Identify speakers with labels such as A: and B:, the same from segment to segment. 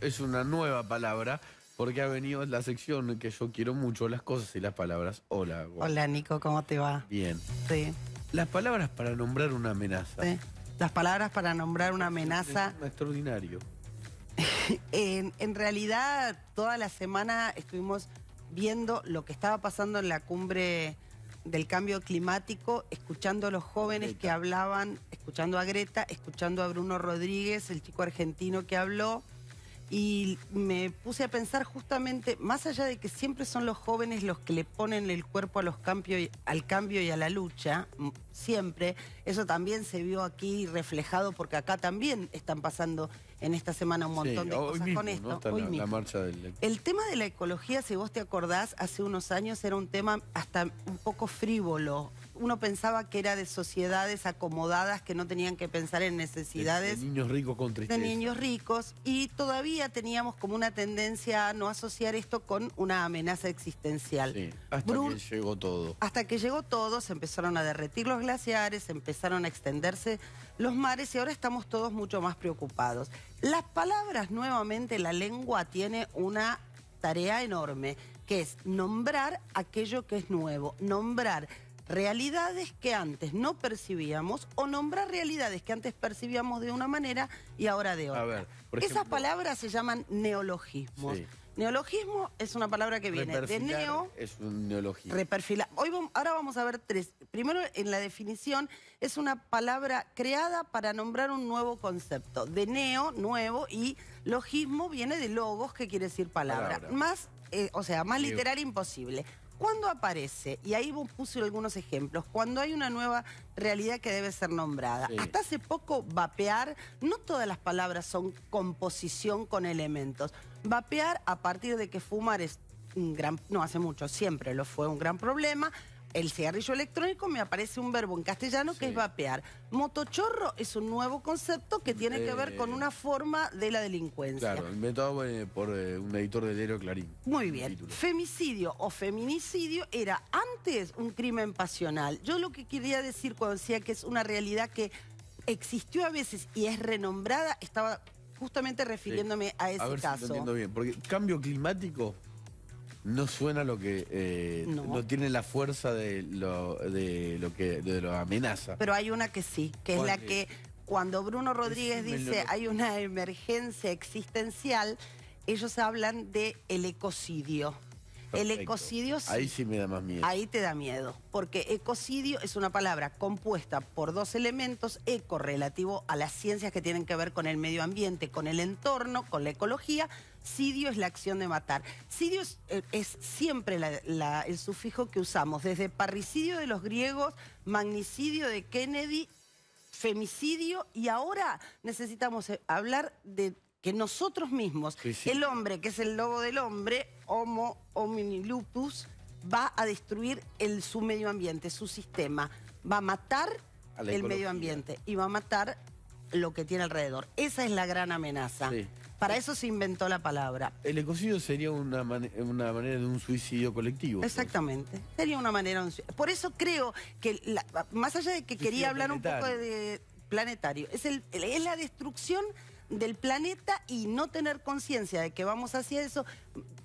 A: es una nueva palabra porque ha venido la sección que yo quiero mucho, las cosas y las palabras. Hola.
B: Hola Nico, ¿cómo te va?
A: Bien. Sí. Las palabras para nombrar una amenaza.
B: Sí. Las palabras para nombrar una amenaza.
A: extraordinario.
B: en, realidad, toda la semana estuvimos viendo lo que estaba pasando en la cumbre del cambio climático, escuchando a los jóvenes que hablaban, escuchando a Greta, escuchando a Bruno Rodríguez, el chico argentino que habló y me puse a pensar justamente, más allá de que siempre son los jóvenes los que le ponen el cuerpo a los al cambio y a la lucha, siempre, eso también se vio aquí reflejado porque acá también están pasando en esta semana un montón de cosas con esto. El tema de la ecología, si vos te acordás, hace unos años era un tema hasta un poco frívolo uno pensaba que era de sociedades acomodadas que no tenían que pensar en necesidades. De, niños
A: ricos con tristeza. De niños
B: ricos. Y todavía teníamos como una tendencia a no asociar esto con una amenaza existencial. Sí,
A: hasta que llegó todo.
B: Hasta que llegó todo, se empezaron a derretir los glaciares, empezaron a extenderse los mares y ahora estamos todos mucho más preocupados. Las palabras, nuevamente, la lengua tiene una tarea enorme, que es nombrar aquello que es nuevo, nombrar realidades que antes no percibíamos o nombrar realidades que antes percibíamos de una manera y ahora de otra. Esas palabras se llaman neologismos. Neologismo es una palabra que viene de neo. Es un neologismo. Reperfilar. Hoy ahora vamos a ver tres. Primero, en la definición, es una palabra creada para nombrar un nuevo concepto. De neo, nuevo, y logismo viene de logos, que quiere decir palabra. Más, eh, o sea, más literal imposible. ¿Cuándo aparece? Y ahí puse algunos ejemplos. Cuando hay una nueva realidad que debe ser nombrada. Hasta hace poco, vapear, no todas las palabras son composición con elementos. Vapear, a partir de que fumar es un gran... No, hace mucho, siempre lo fue un gran problema el cigarrillo electrónico me aparece un verbo en castellano que es vapear. Motochorro es un nuevo concepto que tiene que ver con eh. una forma de la delincuencia. Claro,
A: inventado eh, por eh, un editor del diario Clarín.
B: Muy bien. Femicidio o feminicidio era antes un crimen pasional. Yo lo que quería decir cuando decía que es una realidad que existió a veces y es renombrada, estaba justamente refiriéndome a ese caso. entiendo
A: bien, porque cambio climático no suena lo que eh, no. tiene la fuerza de lo de lo que de lo amenaza.
B: Pero hay una que sí, que es la que cuando Bruno Rodríguez dice hay una emergencia existencial, ellos hablan de el ecocidio. El ecocidio Ahí
A: sí me da más miedo. Ahí
B: te da miedo, porque ecocidio es una palabra compuesta por dos elementos, eco relativo a las ciencias que tienen que ver con el medio ambiente, con el entorno, con la ecología, sidio es la acción de matar. Sidio eh, es, siempre el sufijo que usamos, desde parricidio de los griegos, magnicidio de Kennedy, femicidio y ahora necesitamos eh, hablar de que nosotros mismos, el hombre que es el lobo del hombre, Homo hominilupus va a destruir el, su medio ambiente, su sistema. Va a matar el medio ambiente y va a matar lo que tiene alrededor. Esa es la gran amenaza. Para eso se inventó la palabra.
A: El ecocidio sería una, una manera de un suicidio colectivo. Pues.
B: Exactamente. Sería una manera... Un Por eso creo que, más allá de que quería hablar un poco de, planetario, es, el, es la destrucción del planeta y no tener conciencia de que vamos hacia eso,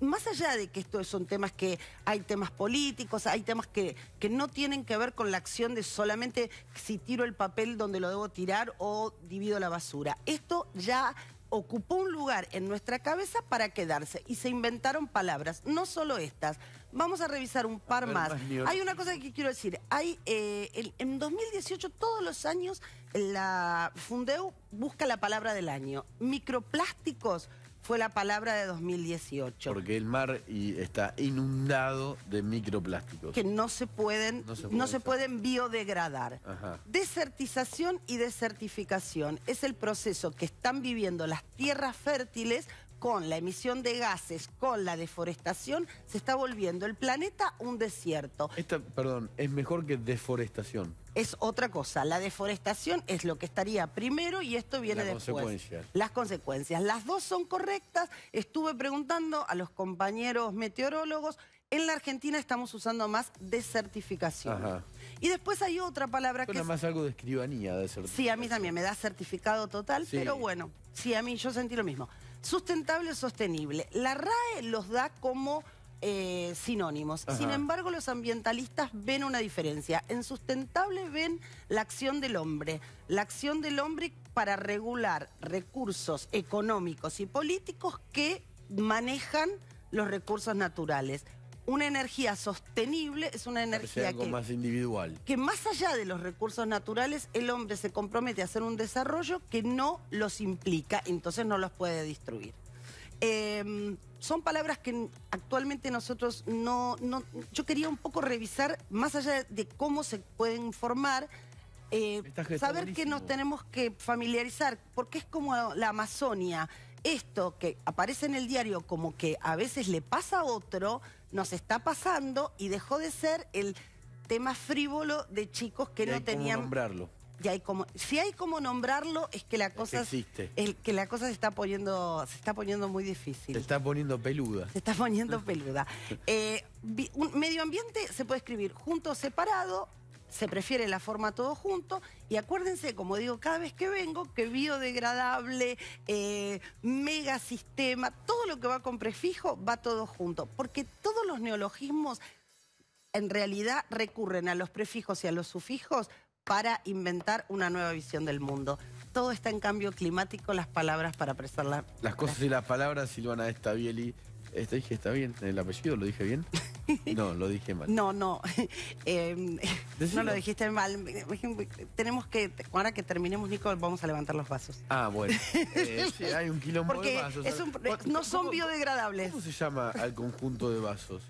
B: más allá de que esto son temas que hay temas políticos, hay temas que, que no tienen que ver con la acción de solamente si tiro el papel donde lo debo tirar o divido la basura. Esto ya ocupó un lugar en nuestra cabeza para quedarse y se inventaron palabras, no solo estas. Vamos a revisar un par más. Hay una cosa que quiero decir. Hay eh, En 2018, todos los años, la Fundeu busca la palabra del año. Microplásticos fue la palabra de 2018. Porque el mar está inundado de microplásticos. Que no se pueden, no se, pueden biodegradar. Desertización y desertificación es el proceso que están viviendo las tierras fértiles con la emisión de gases, con la deforestación, se está volviendo el planeta un desierto.
A: perdón, es mejor que deforestación.
B: Es otra cosa. La deforestación es lo que estaría primero y esto viene Las Consecuencias. Las consecuencias. Las dos son correctas. Estuve preguntando a los compañeros meteorólogos. En la Argentina estamos usando más desertificación. Y después hay otra palabra que es... más
A: algo de escribanía, desertificación.
B: Sí, a mí también me da certificado total, pero bueno, sí, a mí yo sentí lo mismo sustentable o sostenible. La RAE los da como eh, sinónimos. Sin embargo, los ambientalistas ven una diferencia. En sustentable ven la acción del hombre, la acción del hombre para regular recursos económicos y políticos que manejan los recursos naturales una energía sostenible es una energía que, más allá de los recursos naturales, el hombre se compromete a hacer un desarrollo que no los implica, entonces no los puede destruir. Em, son palabras que actualmente nosotros no, Yo quería un poco revisar, más allá de cómo se pueden formar, eh, saber que nos tenemos que familiarizar, porque es como la Amazonia esto que aparece en el diario como que a veces le pasa a otro, nos está pasando y dejó de ser el tema frívolo de chicos que no tenían... Y hay como, si hay como nombrarlo, es que la cosa existe. que la cosa se está poniendo, se está poniendo muy difícil. Se está poniendo peluda. Se está poniendo peluda. Eh, medio ambiente se puede escribir junto o separado, se prefiere la forma todo junto. Y acuérdense, como digo cada vez que vengo, que biodegradable, eh, megasistema, todo lo que va con prefijo va todo junto. Porque todos los neologismos en realidad recurren a los prefijos y a los sufijos para inventar una nueva visión del mundo. Todo está en cambio climático, las palabras para preservar.
A: Las cosas y las palabras, Silvana Estabieli. Este dije, está bien, el apellido lo dije bien. No, lo dije mal. No,
B: no. Em, no lo dijiste mal. Tenemos que, ahora que terminemos, Nico, vamos a levantar los vasos.
A: Ah, bueno. Eh, hay un quilombo de vasos. no
B: son biodegradables.
A: ¿Cómo se llama al conjunto de vasos?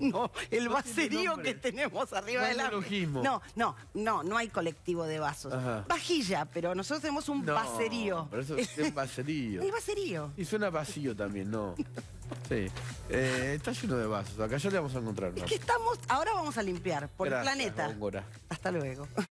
B: No, el vaserío que tenemos arriba del la... No, no, no, no hay colectivo de vasos. Vajilla, pero nosotros tenemos un no, vaserío. eso es un
A: vaserío. el
B: vaserío. Y
A: suena vacío también, no. Sí. Eh, está lleno de vasos. Acá ya le vamos a encontrar. Es que
B: estamos. Ahora vamos a limpiar por el planeta. Hasta luego.